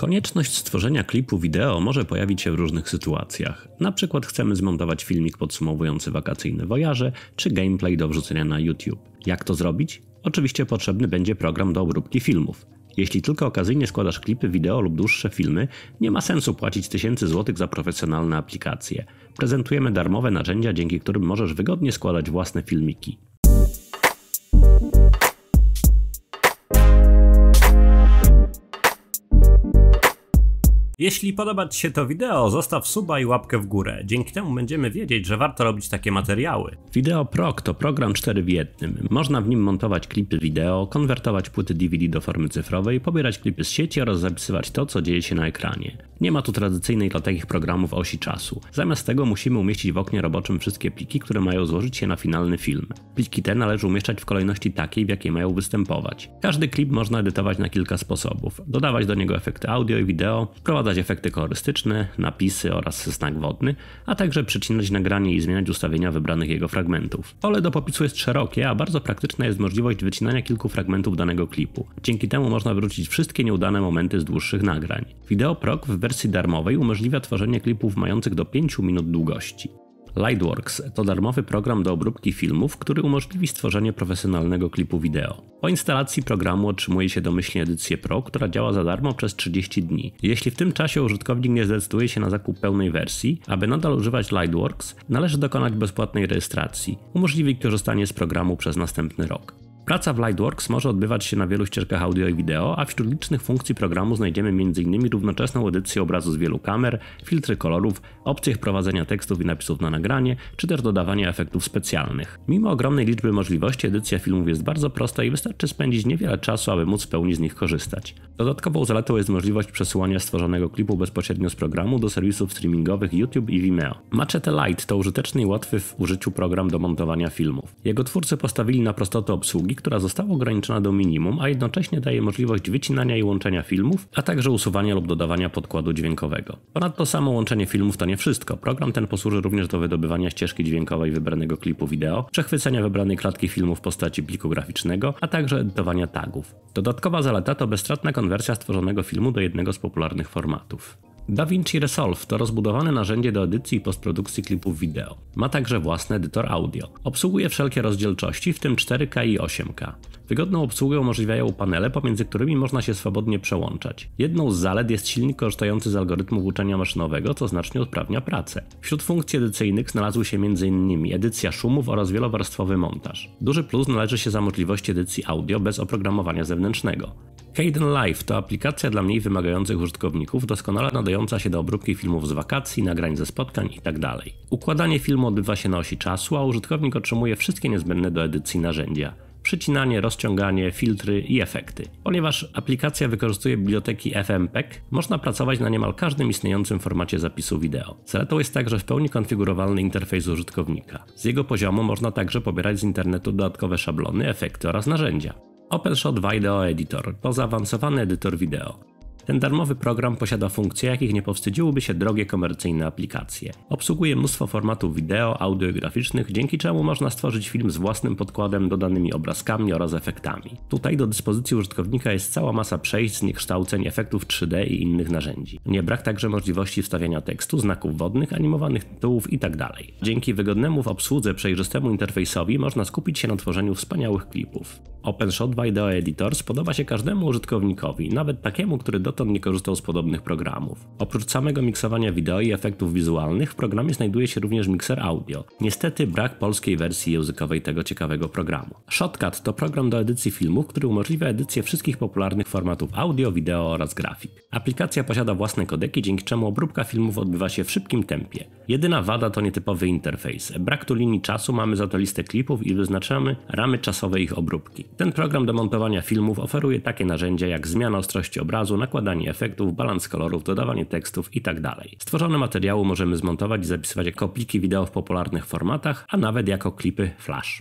Konieczność stworzenia klipu wideo może pojawić się w różnych sytuacjach. Na przykład chcemy zmontować filmik podsumowujący wakacyjne wojaże, czy gameplay do wrzucenia na YouTube. Jak to zrobić? Oczywiście potrzebny będzie program do obróbki filmów. Jeśli tylko okazyjnie składasz klipy wideo lub dłuższe filmy, nie ma sensu płacić tysięcy złotych za profesjonalne aplikacje. Prezentujemy darmowe narzędzia, dzięki którym możesz wygodnie składać własne filmiki. Jeśli podoba Ci się to wideo, zostaw suba i łapkę w górę. Dzięki temu będziemy wiedzieć, że warto robić takie materiały. Video Proc to program 4 w jednym. Można w nim montować klipy wideo, konwertować płyty DVD do formy cyfrowej, pobierać klipy z sieci oraz zapisywać to, co dzieje się na ekranie. Nie ma tu tradycyjnej dla takich programów osi czasu. Zamiast tego musimy umieścić w oknie roboczym wszystkie pliki, które mają złożyć się na finalny film. Pliki te należy umieszczać w kolejności takiej, w jakiej mają występować. Każdy klip można edytować na kilka sposobów. Dodawać do niego efekty audio i wideo, wprowadzać dodać efekty kolorystyczne, napisy oraz znak wodny, a także przycinać nagranie i zmieniać ustawienia wybranych jego fragmentów. Pole do popisu jest szerokie, a bardzo praktyczna jest możliwość wycinania kilku fragmentów danego klipu. Dzięki temu można wrócić wszystkie nieudane momenty z dłuższych nagrań. Video Proc w wersji darmowej umożliwia tworzenie klipów mających do 5 minut długości. Lightworks to darmowy program do obróbki filmów, który umożliwi stworzenie profesjonalnego klipu wideo. Po instalacji programu otrzymuje się domyślnie edycję Pro, która działa za darmo przez 30 dni. Jeśli w tym czasie użytkownik nie zdecyduje się na zakup pełnej wersji, aby nadal używać Lightworks, należy dokonać bezpłatnej rejestracji. Umożliwi korzystanie z programu przez następny rok. Praca w Lightworks może odbywać się na wielu ścieżkach audio i wideo, a wśród licznych funkcji programu znajdziemy m.in. równoczesną edycję obrazu z wielu kamer, filtry kolorów, opcje wprowadzenia tekstów i napisów na nagranie, czy też dodawanie efektów specjalnych. Mimo ogromnej liczby możliwości edycja filmów jest bardzo prosta i wystarczy spędzić niewiele czasu, aby móc w pełni z nich korzystać. Dodatkową zaletą jest możliwość przesyłania stworzonego klipu bezpośrednio z programu do serwisów streamingowych YouTube i Vimeo. Machete Light to użyteczny i łatwy w użyciu program do montowania filmów. Jego twórcy postawili na prostotę obsługi, która została ograniczona do minimum, a jednocześnie daje możliwość wycinania i łączenia filmów, a także usuwania lub dodawania podkładu dźwiękowego. Ponadto samo łączenie filmów to nie wszystko. Program ten posłuży również do wydobywania ścieżki dźwiękowej wybranego klipu wideo, przechwycenia wybranej klatki filmu w postaci pliku graficznego, a także edytowania tagów. Dodatkowa zaleta to bezstratna konwersja stworzonego filmu do jednego z popularnych formatów. DaVinci Resolve to rozbudowane narzędzie do edycji i postprodukcji klipów wideo. Ma także własny edytor audio. Obsługuje wszelkie rozdzielczości, w tym 4K i 8K. Wygodną obsługę umożliwiają panele, pomiędzy którymi można się swobodnie przełączać. Jedną z zalet jest silnik korzystający z algorytmów uczenia maszynowego, co znacznie usprawnia pracę. Wśród funkcji edycyjnych znalazły się m.in. edycja szumów oraz wielowarstwowy montaż. Duży plus należy się za możliwość edycji audio bez oprogramowania zewnętrznego. Caden Live to aplikacja dla mniej wymagających użytkowników, doskonale nadająca się do obróbki filmów z wakacji, nagrań ze spotkań itd. Tak Układanie filmu odbywa się na osi czasu, a użytkownik otrzymuje wszystkie niezbędne do edycji narzędzia przycinanie, rozciąganie, filtry i efekty. Ponieważ aplikacja wykorzystuje biblioteki FMPEG, można pracować na niemal każdym istniejącym formacie zapisu wideo. Zaletą jest także w pełni konfigurowalny interfejs użytkownika. Z jego poziomu można także pobierać z internetu dodatkowe szablony, efekty oraz narzędzia. OpenShot Video Editor to zaawansowany edytor wideo. Ten darmowy program posiada funkcje, jakich nie powstydziłyby się drogie komercyjne aplikacje. Obsługuje mnóstwo formatów wideo, audio i graficznych, dzięki czemu można stworzyć film z własnym podkładem, dodanymi obrazkami oraz efektami. Tutaj do dyspozycji użytkownika jest cała masa przejść, zniekształceń, efektów 3D i innych narzędzi. Nie brak także możliwości wstawiania tekstu, znaków wodnych, animowanych tytułów itd. Tak dzięki wygodnemu w obsłudze przejrzystemu interfejsowi można skupić się na tworzeniu wspaniałych klipów. OpenShot Video Editor spodoba się każdemu użytkownikowi, nawet takiemu, który dotąd nie korzystał z podobnych programów. Oprócz samego miksowania wideo i efektów wizualnych w programie znajduje się również mikser audio. Niestety brak polskiej wersji językowej tego ciekawego programu. Shotcut to program do edycji filmów, który umożliwia edycję wszystkich popularnych formatów audio, wideo oraz grafik. Aplikacja posiada własne kodeki, dzięki czemu obróbka filmów odbywa się w szybkim tempie. Jedyna wada to nietypowy interfejs. Brak tu linii czasu, mamy za to listę klipów i wyznaczamy ramy czasowe ich obróbki. Ten program do montowania filmów oferuje takie narzędzia jak zmiana ostrości obrazu, nakładanie efektów, balans kolorów, dodawanie tekstów itd. Tak Stworzone materiały możemy zmontować i zapisywać jako pliki wideo w popularnych formatach, a nawet jako klipy flash.